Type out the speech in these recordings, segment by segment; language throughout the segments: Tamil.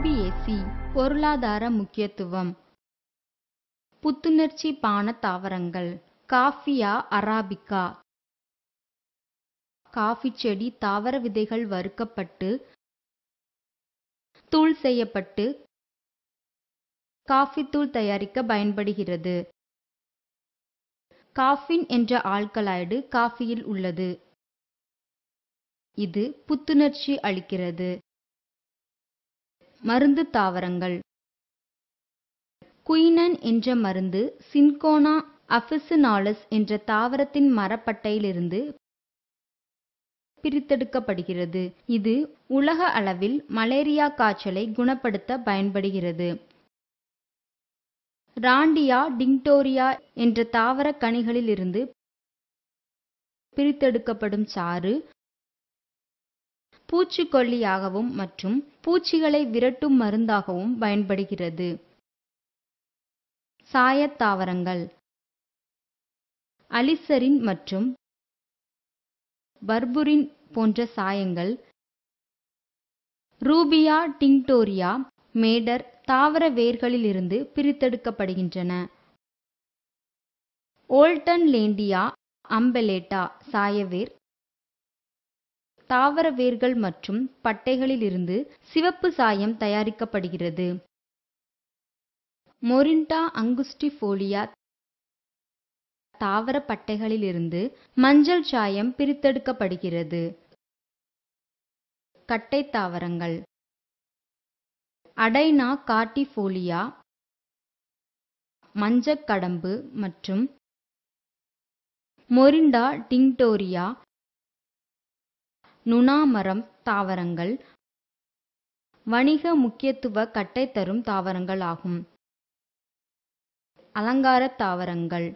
ஆர்பிஎஸ்சி பொருளாதார முக்கியத்துவம் புத்துணர்ச்சி பான தாவரங்கள் காஃபியா அராபிகா காஃபி செடி தாவர விதைகள் வறுக்கப்பட்டு தூள் செய்யப்பட்டு காஃபி தூள் தயாரிக்க பயன்படுகிறது காஃபின் என்ற ஆல்கலாய்டு காஃபியில் உள்ளது இது புத்துணர்ச்சி அளிக்கிறது மருந்து தாவரங்கள் குயினன் என்ற மருந்து சின்கோனா அஃபிசினாலஸ் என்ற தாவரத்தின் மரப்பட்டையிலிருந்து பிரித்தெடுக்கப்படுகிறது இது உலக அளவில் மலேரியா காய்ச்சலை குணப்படுத்த பயன்படுகிறது ராண்டியா டிங்டோரியா என்ற தாவர கனிகளிலிருந்து பிரித்தெடுக்கப்படும் சாறு பூச்சிக்கொல்லியாகவும் மற்றும் பூச்சிகளை விரட்டும் மருந்தாகவும் பயன்படுகிறது சாயத்தாவரங்கள் அலிசரின் மற்றும் பர்புரின் போன்ற சாயங்கள் ரூபியா டிங்டோரியா மேடர் தாவர வேர்களிலிருந்து பிரித்தெடுக்கப்படுகின்றன ஓல்டன் லேண்டியா அம்பெலேட்டா சாயவேர் தாவர வேர்கள் மற்றும் பட்டைகளிலிருந்து சிவப்பு சாயம் தயாரிக்கப்படுகிறது மொரிண்டா அங்குஸ்டிஃபோலியா தாவர பட்டைகளிலிருந்து மஞ்சள் சாயம் பிரித்தெடுக்கப்படுகிறது கட்டை தாவரங்கள் அடைனா காட்டிஃபோலியா மஞ்சக்கடம்பு மற்றும் மொரிண்டா டிங்டோரியா நுணாமரம் தாவரங்கள் வணிக முக்கியத்துவ கட்டை தரும் தாவரங்கள் ஆகும் அலங்கார தாவரங்கள்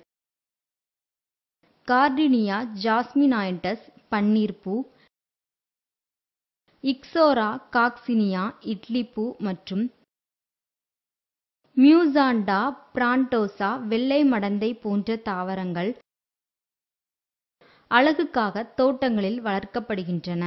கார்டினியா பன்னீர் பன்னீர்பூ இக்ஸோரா காக்சினியா இட்லிப்பூ மற்றும் மியூசாண்டா பிராண்டோசா வெள்ளை மடந்தை போன்ற தாவரங்கள் அழகுக்காக தோட்டங்களில் வளர்க்கப்படுகின்றன